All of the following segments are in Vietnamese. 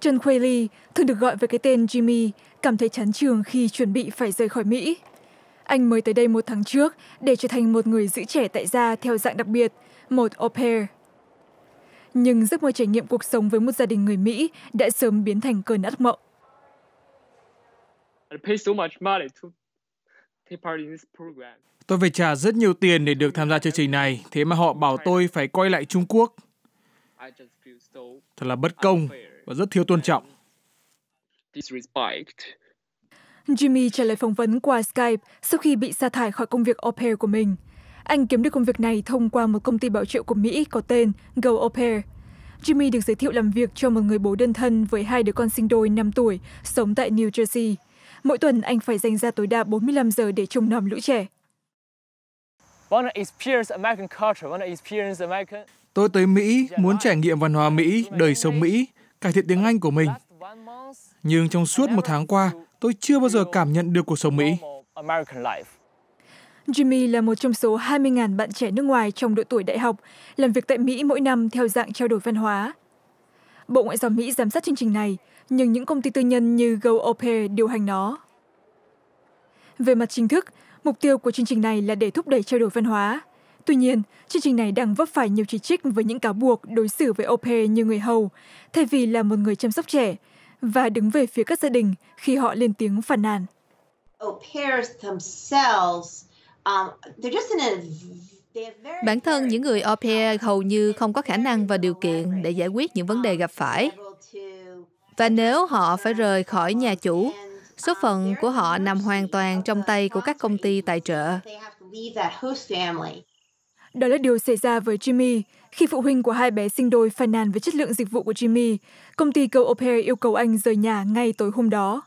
trần khuây ly thường được gọi với cái tên Jimmy cảm thấy chán trường khi chuẩn bị phải rời khỏi mỹ anh mới tới đây một tháng trước để trở thành một người giữ trẻ tại gia theo dạng đặc biệt một au pair nhưng giấc mơ trải nghiệm cuộc sống với một gia đình người mỹ đã sớm biến thành cơn ác mộng Tôi phải trả rất nhiều tiền để được tham gia chương trình này, thế mà họ bảo tôi phải quay lại Trung Quốc. Thật là bất công, và rất thiếu tôn trọng. Jimmy trả lời phỏng vấn qua Skype sau khi bị sa thải khỏi công việc au pair của mình. Anh kiếm được công việc này thông qua một công ty bảo trợ của Mỹ có tên Go Au Pair. Jimmy được giới thiệu làm việc cho một người bố đơn thân với hai đứa con sinh đôi 5 tuổi sống tại New Jersey. Mỗi tuần anh phải dành ra tối đa 45 giờ để trông nom lũ trẻ. Tôi tới Mỹ muốn trải nghiệm văn hóa Mỹ, đời sống Mỹ cải thiện tiếng Anh của mình. Nhưng trong suốt một tháng qua, tôi chưa bao giờ cảm nhận được cuộc sống Mỹ. Jimmy là một trong số 20.000 bạn trẻ nước ngoài trong độ tuổi đại học, làm việc tại Mỹ mỗi năm theo dạng trao đổi văn hóa. Bộ Ngoại giao Mỹ giám sát chương trình này, nhưng những công ty tư nhân như GoOpay điều hành nó. Về mặt chính thức, mục tiêu của chương trình này là để thúc đẩy trao đổi văn hóa tuy nhiên chương trình này đang vấp phải nhiều chỉ trích với những cáo buộc đối xử với ô như người hầu thay vì là một người chăm sóc trẻ và đứng về phía các gia đình khi họ lên tiếng phản nàn um, Bản thân những người au pair hầu như không có khả năng và điều kiện để giải quyết những vấn đề gặp phải. Và nếu họ phải rời khỏi nhà chủ, số phận của họ nằm hoàn toàn trong tay của các công ty tài trợ đó là điều xảy ra với Jimmy khi phụ huynh của hai bé sinh đôi phàn nàn về chất lượng dịch vụ của Jimmy. Công ty Go Au yêu cầu anh rời nhà ngay tối hôm đó.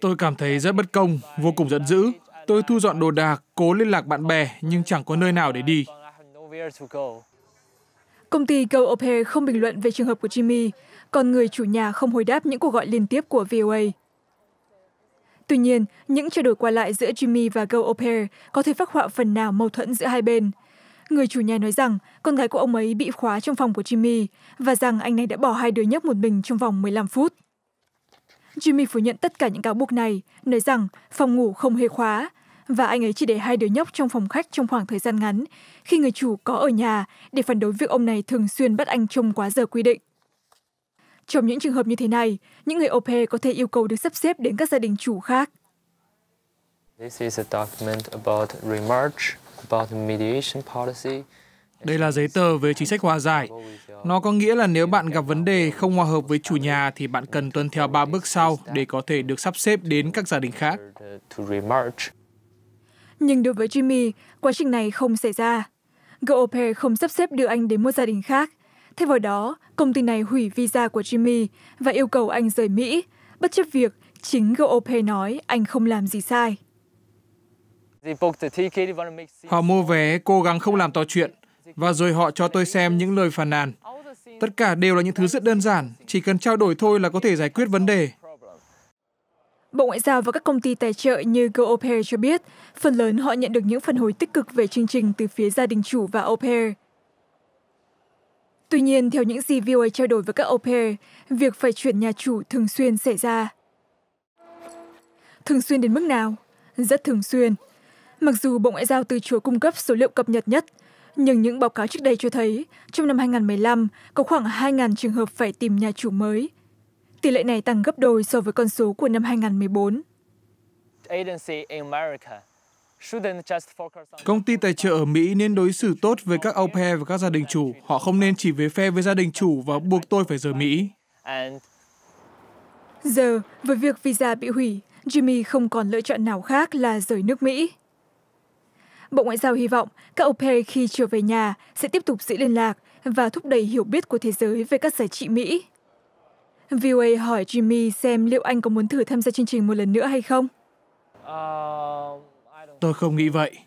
Tôi cảm thấy rất bất công, vô cùng giận dữ. Tôi thu dọn đồ đạc, cố liên lạc bạn bè nhưng chẳng có nơi nào để đi. Công ty Go Au không bình luận về trường hợp của Jimmy, còn người chủ nhà không hồi đáp những cuộc gọi liên tiếp của VOA tuy nhiên những trao đổi qua lại giữa Jimmy và gâu au pair có thể phác họa phần nào mâu thuẫn giữa hai bên người chủ nhà nói rằng con gái của ông ấy bị khóa trong phòng của Jimmy và rằng anh này đã bỏ hai đứa nhóc một mình trong vòng mười lăm phút Jimmy phủ nhận tất cả những cáo buộc này nói rằng phòng ngủ không hề khóa và anh ấy chỉ để hai đứa nhóc trong phòng khách trong khoảng thời gian ngắn khi người chủ có ở nhà để phản đối việc ông này thường xuyên bắt anh trông quá giờ quy định trong những trường hợp như thế này những người ô có thể yêu cầu được sắp xếp đến các gia đình chủ khác đây là giấy tờ về chính sách hòa giải. Nó có nghĩa là nếu bạn gặp vấn đề không hòa hợp với chủ nhà thì bạn cần tuân theo ba bước sau để có thể được sắp xếp đến các gia đình khác. Nhưng đối với Jimmy, quá trình này không xảy ra. GOP không sắp xếp đưa anh đến một gia đình khác thay vào đó công ty này hủy visa của Jimmy và yêu cầu anh rời mỹ bất chấp việc chính gâu nói anh không làm gì sai họ mua vé cố gắng không làm to chuyện và rồi họ cho tôi xem những lời phàn nàn tất cả đều là những thứ rất đơn giản chỉ cần trao đổi thôi là có thể giải quyết vấn đề Bộ Ngoại giao và các công ty tài trợ như Go cho biết, phần lớn họ nhận được những phản hồi tích cực về chương trình từ phía gia đình chủ và au pair tuy nhiên theo những gì VOA trao đổi với các au pair việc phải chuyển nhà chủ thường xuyên xảy ra thường xuyên đến mức nào rất thường xuyên mặc dù bộ ngoại giao từ chối cung cấp số liệu cập nhật nhất nhưng những báo cáo trước đây cho thấy trong năm 2015 có khoảng 2.000 trường hợp phải tìm nhà chủ mới. Tỷ lệ này tăng gấp đôi so với con số của năm 2014. Công ty tài trợ ở Mỹ nên đối xử tốt với các au pair và các gia đình chủ. Họ không nên chỉ về phe với gia đình chủ và buộc tôi phải rời Mỹ. Giờ, với việc visa bị hủy, Jimmy không còn lựa chọn nào khác là rời nước Mỹ. Bộ Ngoại giao hy vọng các au pair khi trở về nhà sẽ tiếp tục giữ liên lạc và thúc đẩy hiểu biết của thế giới về các giá trị Mỹ. VOA hỏi Jimmy xem liệu anh có muốn thử tham gia chương trình một lần nữa hay không. Uh, tôi không nghĩ vậy.